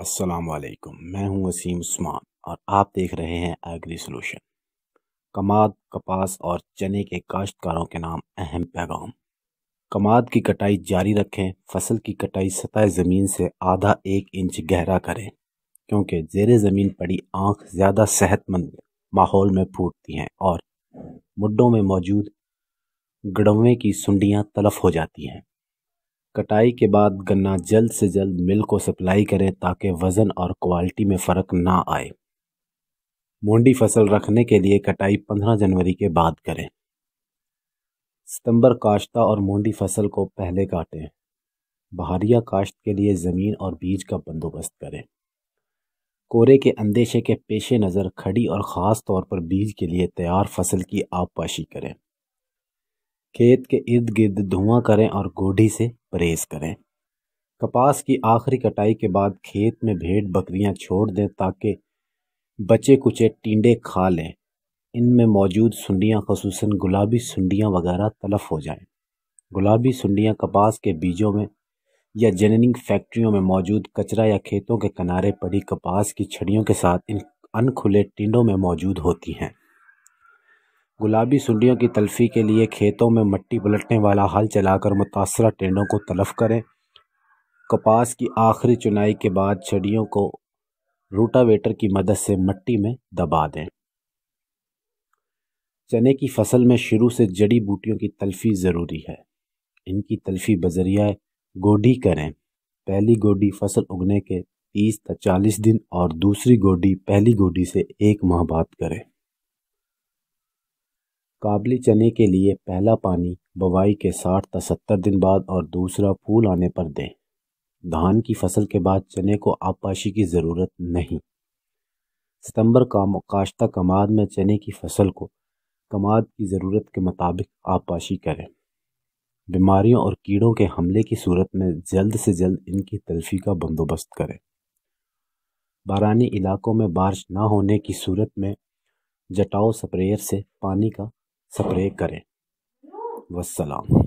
अस्सलाम वालेकुम मैं हूं वसीम उस्मान और आप देख रहे हैं एग्री सोलूशन कमाद कपास और चने के काश्तकारों के नाम अहम पैगाम कमाद की कटाई जारी रखें फसल की कटाई सतह ज़मीन से आधा एक इंच गहरा करें क्योंकि जेर ज़मीन पड़ी आँख ज़्यादा सेहतमंद माहौल में फूटती हैं और मुड्डों में मौजूद गड़वे की सुंडियाँ तलफ हो जाती हैं कटाई के बाद गन्ना जल्द से जल्द मिल को सप्लाई करें ताकि वज़न और क्वालिटी में फ़र्क ना आए मोंडी फसल रखने के लिए कटाई 15 जनवरी के बाद करें सितंबर काश्ता और मोंडी फसल को पहले काटें बहारिया काश्त के लिए ज़मीन और बीज का बंदोबस्त करें कोरे के अंदेशे के पेशे नज़र खड़ी और ख़ास तौर पर बीज के लिए तैयार फसल की आबपाशी करें खेत के इर्द गिर्द धुआं करें और गोढ़ी से परहेज करें कपास की आखिरी कटाई के बाद खेत में भेड़ बकरियां छोड़ दें ताकि बचे कुचे टींडे खा लें इनमें मौजूद सुंडियां खसूस गुलाबी सुंडियां वगैरह तलफ हो जाएं। गुलाबी सुंडियां कपास के बीजों में या जननिंग फैक्ट्रियों में मौजूद कचरा या खेतों के किनारे पड़ी कपास की छड़ियों के साथ इन अनखुले टिंडों में मौजूद होती हैं गुलाबी सुंडियों की तलफी के लिए खेतों में मट्टी पलटने वाला हल चलाकर मुतासर टेंडों को तलफ करें कपास की आखिरी चुनाई के बाद छड़ियों को रोटावेटर की मदद से मट्टी में दबा दें चने की फसल में शुरू से जड़ी बूटियों की तलफी ज़रूरी है इनकी तलफी बजरिया गोडी करें पहली गोडी फसल उगने के तीस तक चालीस दिन और दूसरी गोडी पहली गोडी से एक माह बाद करें काबली चने के लिए पहला पानी बवाई के साठ तक सत्तर दिन बाद और दूसरा फूल आने पर दें धान की फसल के बाद चने को आबपाशी की ज़रूरत नहीं सितंबर का काश्ता कमाद में चने की फसल को कमाद की ज़रूरत के मुताबिक आबपाशी करें बीमारियों और कीड़ों के हमले की सूरत में जल्द से जल्द इनकी तलफी का बंदोबस्त करें बारानी इलाकों में बारिश ना होने की सूरत में जटाओ स्प्रेयर से पानी का स्प्रे करें वसलाम